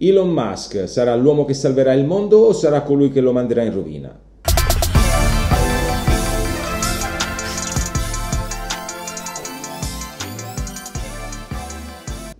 Elon Musk sarà l'uomo che salverà il mondo o sarà colui che lo manderà in rovina?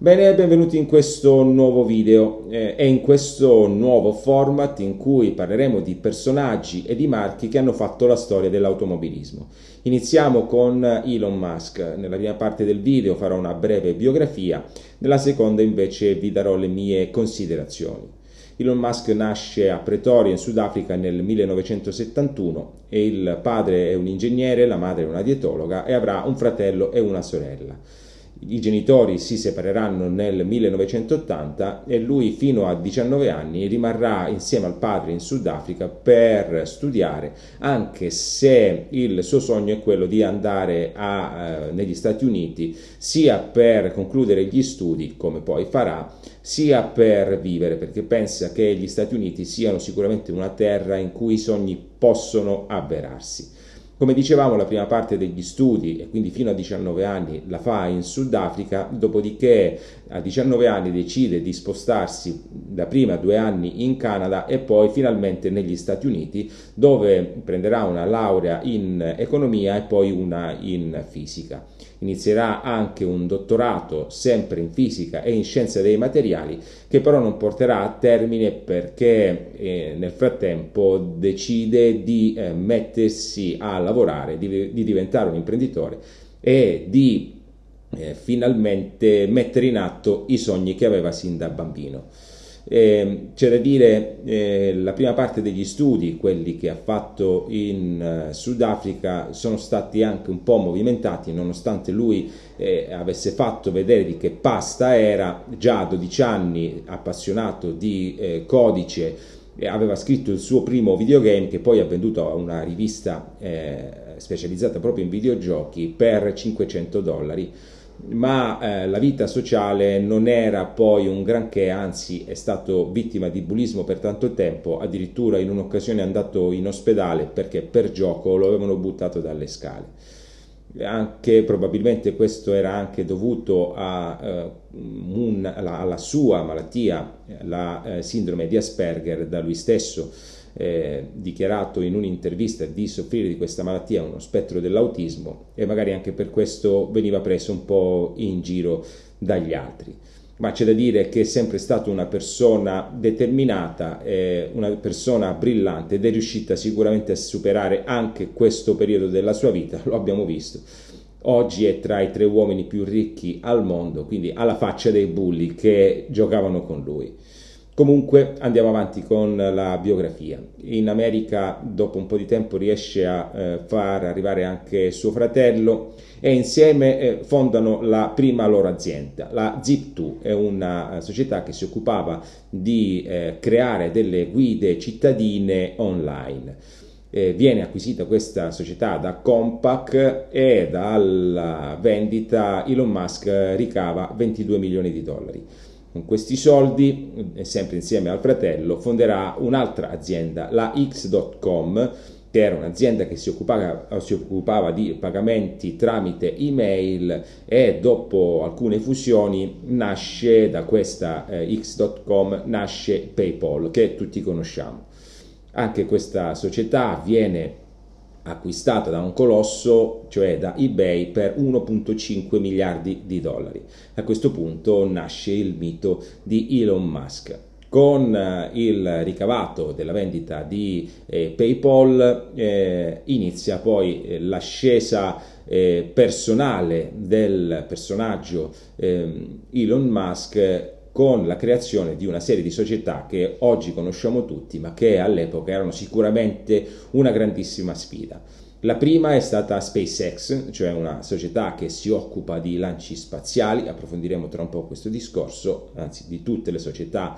Bene, benvenuti in questo nuovo video e eh, in questo nuovo format in cui parleremo di personaggi e di marchi che hanno fatto la storia dell'automobilismo. Iniziamo con Elon Musk. Nella prima parte del video farò una breve biografia nella seconda invece vi darò le mie considerazioni. Elon Musk nasce a Pretoria, in Sudafrica, nel 1971 e il padre è un ingegnere, la madre è una dietologa e avrà un fratello e una sorella i genitori si separeranno nel 1980 e lui fino a 19 anni rimarrà insieme al padre in Sudafrica per studiare, anche se il suo sogno è quello di andare a, eh, negli Stati Uniti sia per concludere gli studi, come poi farà, sia per vivere, perché pensa che gli Stati Uniti siano sicuramente una terra in cui i sogni possono avverarsi. Come dicevamo, la prima parte degli studi, e quindi fino a 19 anni, la fa in Sudafrica, dopodiché a 19 anni decide di spostarsi da prima due anni in Canada e poi finalmente negli Stati Uniti, dove prenderà una laurea in economia e poi una in fisica inizierà anche un dottorato sempre in fisica e in scienza dei materiali che però non porterà a termine perché eh, nel frattempo decide di eh, mettersi a lavorare, di, di, diventare un imprenditore e di eh, finalmente mettere in atto i sogni che aveva sin da bambino. Eh, c'è da dire eh, la prima parte degli studi, quelli che ha fatto in eh, Sudafrica, sono stati anche un po' movimentati, nonostante lui eh, avesse fatto vedere di che pasta era, già a 12 anni appassionato di eh, codice, aveva scritto il suo primo videogame che poi ha venduto a una rivista eh, specializzata proprio in videogiochi per 500 dollari ma eh, la vita sociale non era poi un granché, anzi è stato vittima di bullismo per tanto tempo, addirittura in un'occasione è andato in ospedale perché per gioco lo avevano buttato dalle scale. Anche probabilmente questo era anche dovuto a, eh, un, alla, alla, sua malattia, la eh, sindrome di Asperger da lui stesso eh, dichiarato in un'intervista di soffrire di questa malattia, uno spettro dell'autismo, e magari anche per questo veniva preso un po' in giro dagli altri. Ma c'è da dire che è sempre stata una persona determinata, eh, una persona brillante ed è riuscita sicuramente a superare anche questo periodo della sua vita, lo abbiamo visto. Oggi è tra i tre uomini più ricchi al mondo, quindi alla faccia dei bulli che giocavano con lui. Comunque andiamo avanti con la biografia. In America dopo un po' di tempo riesce a eh, far arrivare anche suo fratello e insieme eh, fondano la prima loro azienda, la Zip2, è una eh, società che si occupava di eh, creare delle guide cittadine online. Eh, viene acquisita questa società da Compaq e dalla vendita Elon Musk ricava 22 milioni di dollari. Con questi soldi, sempre insieme al fratello, fonderà un'altra azienda, la X.com, che era un'azienda che si occupava, si occupava, di pagamenti tramite email e dopo alcune fusioni nasce da questa eh, X.com nasce PayPal che tutti conosciamo. Anche questa società viene acquistata da un colosso, cioè da eBay, per 1.5 miliardi di dollari. A questo punto nasce il mito di Elon Musk. Con eh, il ricavato della vendita di eh, PayPal eh, inizia poi eh, l'ascesa eh, personale del personaggio ehm, Elon Musk con la creazione di una serie di società che oggi conosciamo tutti, ma che all'epoca erano sicuramente una grandissima sfida. La prima è stata SpaceX, cioè una società che si occupa di lanci spaziali, approfondiremo tra un po' questo discorso, anzi di tutte le società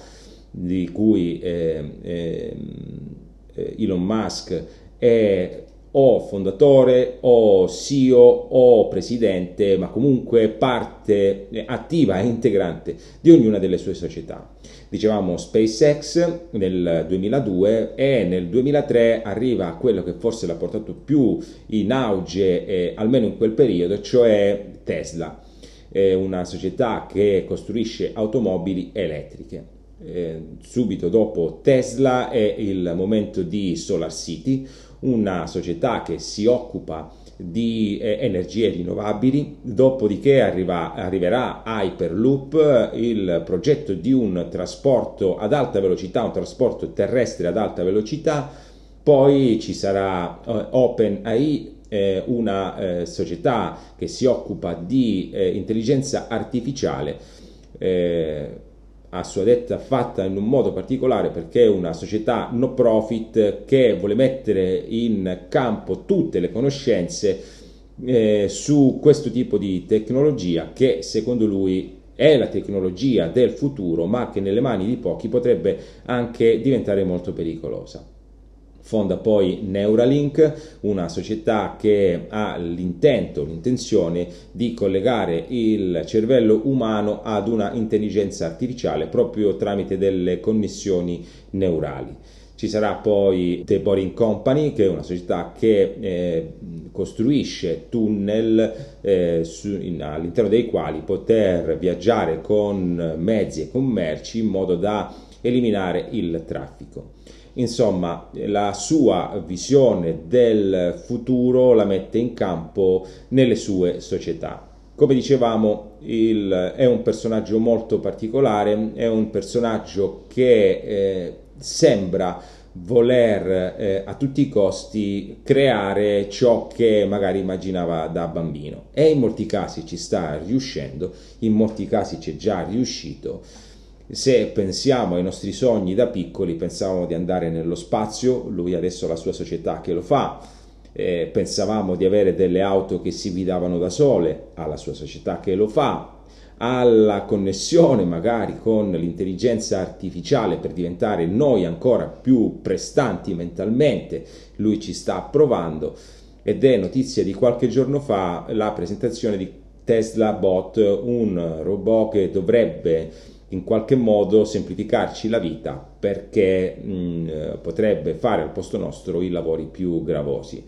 di cui eh, ehm, eh, Elon Musk è o fondatore o CEO o presidente, ma comunque parte attiva e integrante di ognuna delle sue società. Dicevamo SpaceX nel 2002 e nel 2003 arriva a quello che forse l'ha portato più in auge, eh, almeno in quel periodo, cioè Tesla, eh, una società che costruisce automobili elettriche. Eh, subito dopo Tesla è il momento di Solar City, una società che si occupa di eh, energie rinnovabili, dopodiché arriva, arriverà Hyperloop, il progetto di un trasporto ad alta velocità, un trasporto terrestre ad alta velocità, poi ci sarà eh, OpenAI, eh, una eh, società che si occupa di eh, intelligenza artificiale eh, a sua detta fatta in un modo particolare perché è una società no profit che vuole mettere in campo tutte le conoscenze eh, su questo tipo di tecnologia che secondo lui è la tecnologia del futuro ma che nelle mani di pochi potrebbe anche diventare molto pericolosa. Fonda poi Neuralink, una società che ha l'intento, l'intenzione di collegare il cervello umano ad una intelligenza artificiale proprio tramite delle connessioni neurali. Ci sarà poi The Boring Company, che è una società che eh, costruisce tunnel eh, su, in, all'interno dei quali poter viaggiare con mezzi e con merci in modo da eliminare il traffico. Insomma, la sua visione del futuro la mette in campo nelle sue società. Come dicevamo, il, è un personaggio molto particolare, è un personaggio che eh, sembra voler eh, a tutti i costi creare ciò che magari immaginava da bambino e in molti casi ci sta riuscendo, in molti casi ci è già riuscito se pensiamo ai nostri sogni da piccoli, pensavamo di andare nello spazio, lui adesso ha la sua società che lo fa, eh, pensavamo di avere delle auto che si guidavano da sole, ha la sua società che lo fa, alla connessione magari con l'intelligenza artificiale per diventare noi ancora più prestanti mentalmente, lui ci sta provando ed è notizia di qualche giorno fa la presentazione di Tesla Bot, un robot che dovrebbe in qualche modo semplificarci la vita perché mh, mm, potrebbe fare al posto nostro i lavori più gravosi.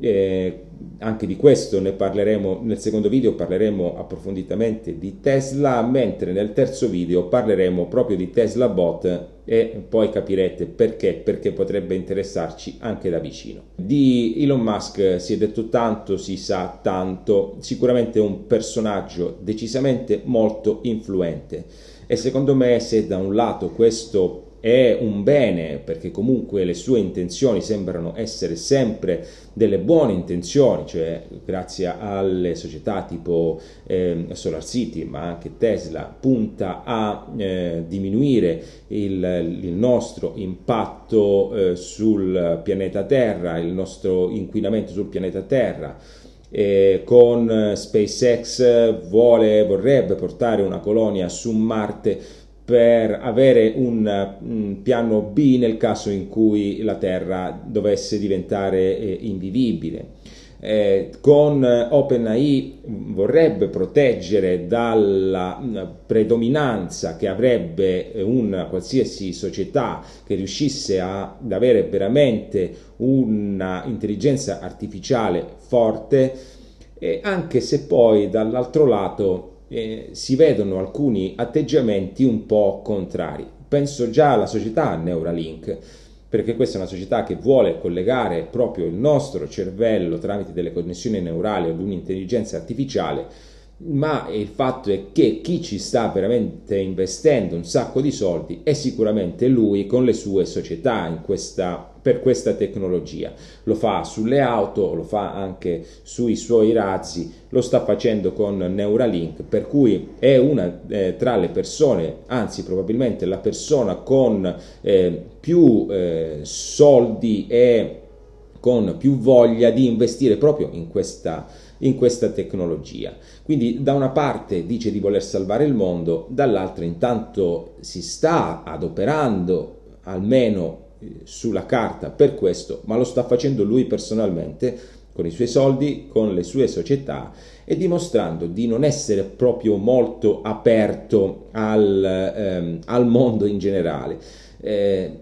Eh, anche di questo ne parleremo nel secondo video, parleremo approfonditamente di Tesla, mentre nel terzo video parleremo proprio di Tesla Bot e poi capirete perché, perché potrebbe interessarci anche da vicino. Di Elon Musk si è detto tanto, si sa tanto, sicuramente è un personaggio decisamente molto influente e secondo me se da un lato questo è un bene perché comunque le sue intenzioni sembrano essere sempre delle buone intenzioni, cioè grazie alle società tipo eh, Solar City ma anche Tesla punta a eh, diminuire il, il, nostro impatto eh, sul pianeta Terra, il nostro inquinamento sul pianeta Terra. E con eh, SpaceX eh, vuole, vorrebbe portare una colonia su Marte per avere un, mm, piano B nel caso in cui la Terra dovesse diventare eh, invivibile. Eh, con eh, OpenAI mm, vorrebbe proteggere dalla mm, predominanza che avrebbe una qualsiasi società che riuscisse ad avere veramente un'intelligenza artificiale forte, anche se poi dall'altro lato eh, si vedono alcuni atteggiamenti un po' contrari. Penso già alla società Neuralink, perché questa è una società che vuole collegare proprio il nostro cervello tramite delle connessioni neurali ad un'intelligenza artificiale, ma il fatto è che chi ci sta veramente investendo un sacco di soldi è sicuramente lui con le sue società in questa per questa tecnologia. Lo fa sulle auto, lo fa anche sui suoi razzi, lo sta facendo con Neuralink, per cui è una eh, tra le persone, anzi probabilmente la persona con eh, più eh, soldi e con più voglia di investire proprio in questa, in questa tecnologia. Quindi da una parte dice di voler salvare il mondo, dall'altra intanto si sta adoperando almeno sulla carta per questo, ma lo sta facendo lui personalmente con i suoi soldi, con le sue società e dimostrando di non essere proprio molto aperto al, ehm, al mondo in generale. Eh,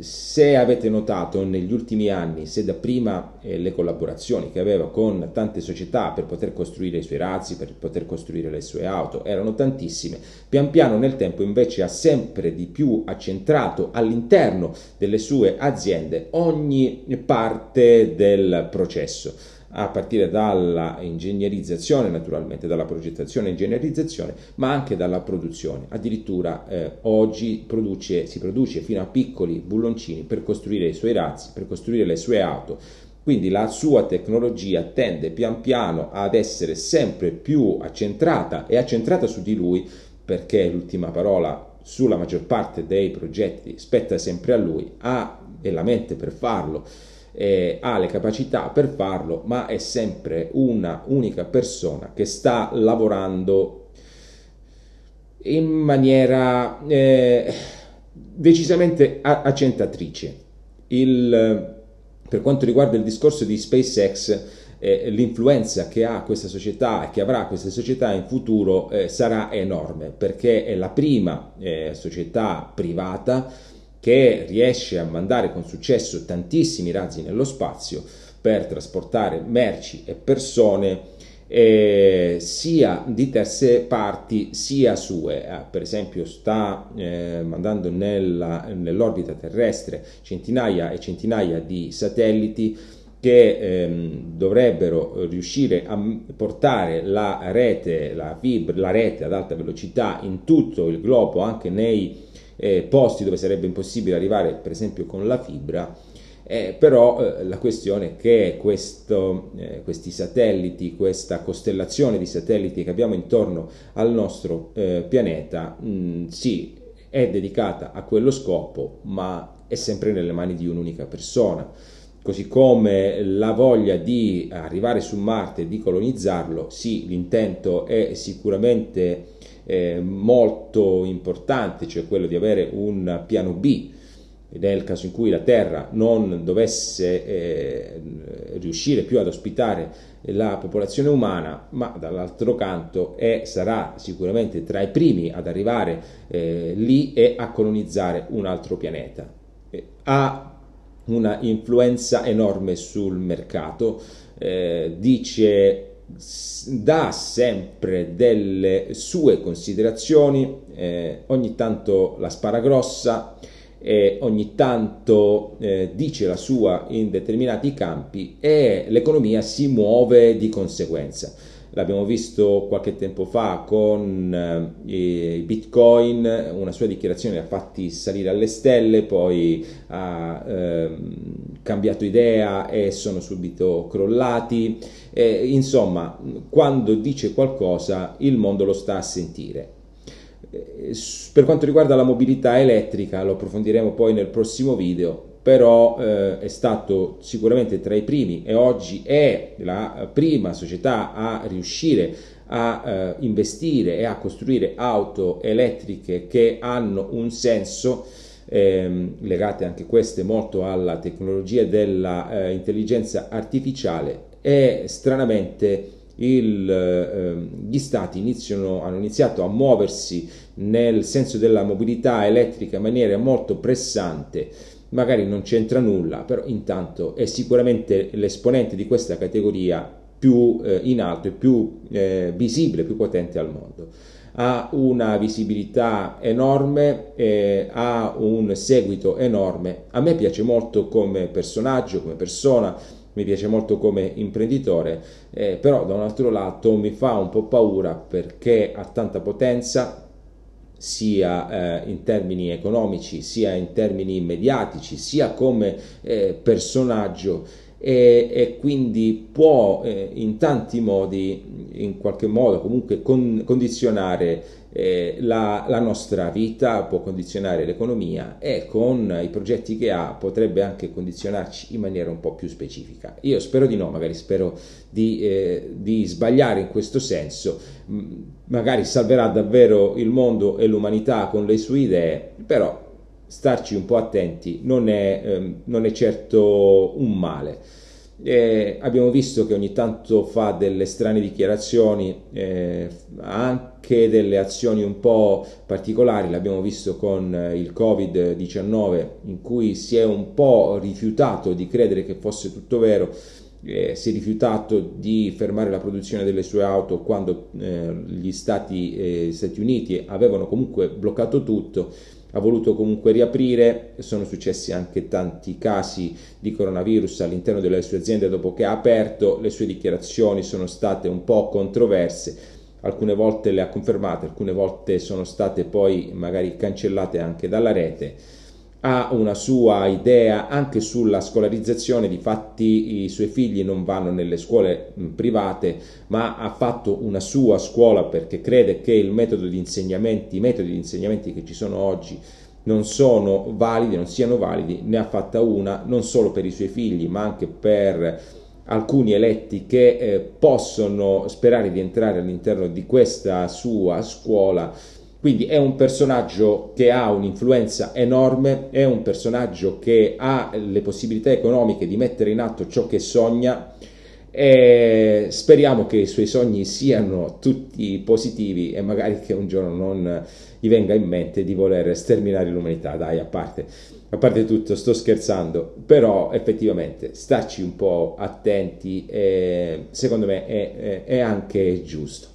se avete notato negli ultimi anni, se dapprima eh, le collaborazioni che aveva con tante società per poter costruire i suoi razzi, per poter costruire le sue auto, erano tantissime, pian piano nel tempo invece ha sempre di più accentrato all'interno delle sue aziende ogni parte del processo a partire dalla ingegnerizzazione naturalmente, dalla progettazione e ingegnerizzazione, ma anche dalla produzione. Addirittura eh, oggi produce, si produce fino a piccoli bulloncini per costruire i suoi razzi, per costruire le sue auto. Quindi la sua tecnologia tende pian piano ad essere sempre più accentrata e accentrata su di lui perché l'ultima parola sulla maggior parte dei progetti spetta sempre a lui, ha la mente per farlo eh, ha le capacità per farlo, ma è sempre una unica persona che sta lavorando in maniera eh, decisamente accentatrice. Il, per quanto riguarda il discorso di SpaceX, eh, l'influenza che ha questa società e che avrà questa società in futuro eh, sarà enorme perché è la prima eh, società privata che riesce a mandare con successo tantissimi razzi nello spazio per trasportare merci e persone eh, sia di terze parti sia sue eh, per esempio sta eh, mandando nella, nell'orbita terrestre centinaia e centinaia di satelliti che ehm, dovrebbero riuscire a portare la rete, la, fibra, la rete ad alta velocità in tutto il globo, anche nei eh, posti dove sarebbe impossibile arrivare per esempio con la fibra, eh, però eh, la questione è che questo, eh, questi satelliti, questa costellazione di satelliti che abbiamo intorno al nostro eh, pianeta, mh, mm, sì, è dedicata a quello scopo, ma è sempre nelle mani di un'unica persona. Così come la voglia di arrivare su Marte, e di colonizzarlo, sì, l'intento è sicuramente eh, molto importante, cioè quello di avere un piano B nel caso in cui la Terra non dovesse eh, riuscire più ad ospitare la popolazione umana, ma dall'altro canto è, sarà sicuramente tra i primi ad arrivare eh, lì e a colonizzare un altro pianeta. Eh, ha una influenza enorme sul mercato, eh, dice dà sempre delle sue considerazioni, eh, ogni tanto la spara grossa, eh, ogni tanto eh, dice la sua in determinati campi e l'economia si muove di conseguenza l'abbiamo visto qualche tempo fa con eh, Bitcoin, una sua dichiarazione ha fatti salire alle stelle, poi ha eh, cambiato idea e sono subito crollati. Eh, insomma, quando dice qualcosa il mondo lo sta a sentire. Eh, per quanto riguarda la mobilità elettrica, lo approfondiremo poi nel prossimo video, però eh, è stato sicuramente tra i primi e oggi è la prima società a riuscire a eh, investire e a costruire auto elettriche che hanno un senso ehm, legate anche queste molto alla tecnologia dell'intelligenza eh, artificiale e stranamente il, eh, gli stati iniziano, hanno iniziato a muoversi nel senso della mobilità elettrica in maniera molto pressante magari non c'entra nulla, però intanto è sicuramente l'esponente di questa categoria più eh, in alto e più eh, visibile, più potente al mondo. Ha una visibilità enorme, eh, ha un seguito enorme. A me piace molto come personaggio, come persona, mi piace molto come imprenditore, eh, però da un altro lato mi fa un po' paura perché ha tanta potenza, sia eh, in termini economici, sia in termini mediatici, sia come eh, personaggio e, e, quindi può eh, in tanti modi, in qualche modo comunque con, condizionare eh, la, la, nostra vita può condizionare l'economia e con i progetti che ha potrebbe anche condizionarci in maniera un po' più specifica. Io spero di no, magari spero di, eh, di sbagliare in questo senso, magari salverà davvero il mondo e l'umanità con le sue idee, però starci un po' attenti non è, ehm, non è certo un male. Eh, abbiamo visto che ogni tanto fa delle strane dichiarazioni, eh, anche delle azioni un po' particolari, l'abbiamo visto con eh, il Covid-19 in cui si è un po' rifiutato di credere che fosse tutto vero, eh, si è rifiutato di fermare la produzione delle sue auto quando eh, gli Stati, eh, Stati Uniti avevano comunque bloccato tutto ha voluto comunque riaprire, sono successi anche tanti casi di coronavirus all'interno delle sue aziende dopo che ha aperto, le sue dichiarazioni sono state un po' controverse, alcune volte le ha confermate, alcune volte sono state poi magari cancellate anche dalla rete ha una sua idea anche sulla scolarizzazione, difatti i suoi figli non vanno nelle scuole private, ma ha fatto una sua scuola perché crede che il metodo di insegnamenti, i metodi di insegnamento che ci sono oggi non sono validi, non siano validi, ne ha fatta una non solo per i suoi figli, ma anche per alcuni eletti che eh, possono sperare di entrare all'interno di questa sua scuola quindi è un personaggio che ha un'influenza enorme, è un personaggio che ha le possibilità economiche di mettere in atto ciò che sogna e speriamo che i suoi sogni siano tutti positivi e magari che un giorno non gli venga in mente di voler sterminare l'umanità, dai, a parte, a parte tutto sto scherzando, però effettivamente starci un po' attenti eh, secondo me è, è, è anche giusto.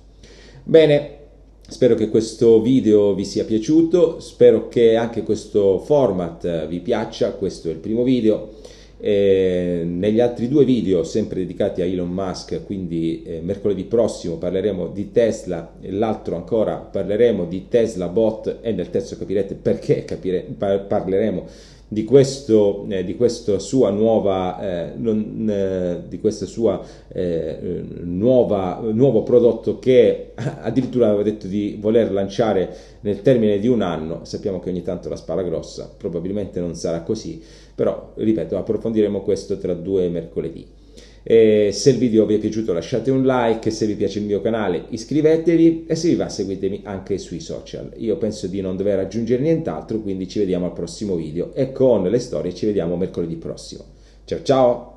Bene, Spero che questo video vi sia piaciuto, spero che anche questo format vi piaccia, questo è il primo video. E negli altri due video, sempre dedicati a Elon Musk, quindi eh, mercoledì prossimo parleremo di Tesla, e l'altro ancora parleremo di Tesla Bot e nel terzo capirete perché capire, par parleremo di, questo, eh, di questa sua nuova, eh, non, eh, di questa sua, eh, nuova, nuovo prodotto che addirittura aveva detto di voler lanciare nel termine di un anno. Sappiamo che ogni tanto la spara grossa, probabilmente non sarà così, però ripeto approfondiremo questo tra due mercoledì. Eh, se il video vi è piaciuto lasciate un like, se vi piace il mio canale iscrivetevi e se vi va seguitemi anche sui social. Io penso di non dover aggiungere nient'altro, quindi ci vediamo al prossimo video e con le storie ci vediamo mercoledì prossimo. Ciao ciao!